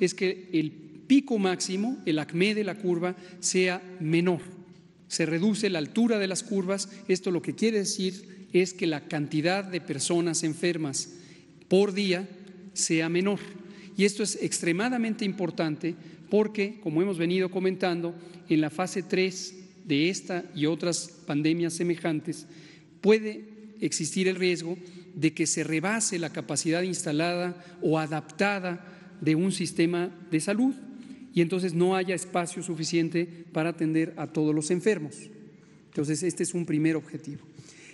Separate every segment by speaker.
Speaker 1: es que el pico máximo, el acme de la curva, sea menor. Se reduce la altura de las curvas. Esto lo que quiere decir es que la cantidad de personas enfermas por día sea menor. Y esto es extremadamente importante porque, como hemos venido comentando, en la fase 3 de esta y otras pandemias semejantes puede existir el riesgo de que se rebase la capacidad instalada o adaptada de un sistema de salud y entonces no haya espacio suficiente para atender a todos los enfermos. Entonces, este es un primer objetivo.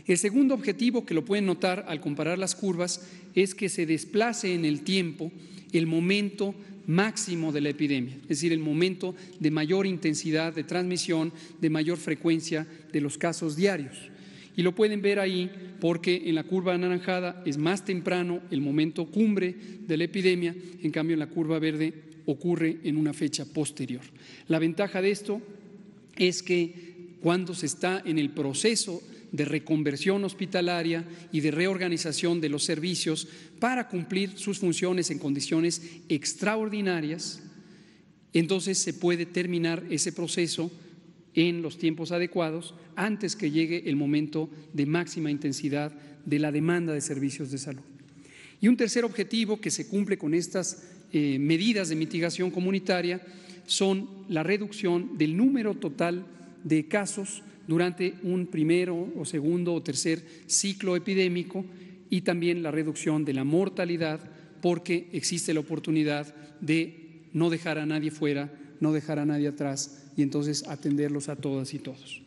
Speaker 1: El segundo objetivo, que lo pueden notar al comparar las curvas, es que se desplace en el tiempo el momento máximo de la epidemia, es decir, el momento de mayor intensidad de transmisión, de mayor frecuencia de los casos diarios. Y lo pueden ver ahí porque en la curva anaranjada es más temprano el momento cumbre de la epidemia, en cambio en la curva verde ocurre en una fecha posterior. La ventaja de esto es que cuando se está en el proceso de reconversión hospitalaria y de reorganización de los servicios para cumplir sus funciones en condiciones extraordinarias, entonces se puede terminar ese proceso en los tiempos adecuados antes que llegue el momento de máxima intensidad de la demanda de servicios de salud. Y un tercer objetivo que se cumple con estas eh, medidas de mitigación comunitaria son la reducción del número total de casos durante un primero o segundo o tercer ciclo epidémico y también la reducción de la mortalidad porque existe la oportunidad de no dejar a nadie fuera no dejar a nadie atrás y entonces atenderlos a todas y todos.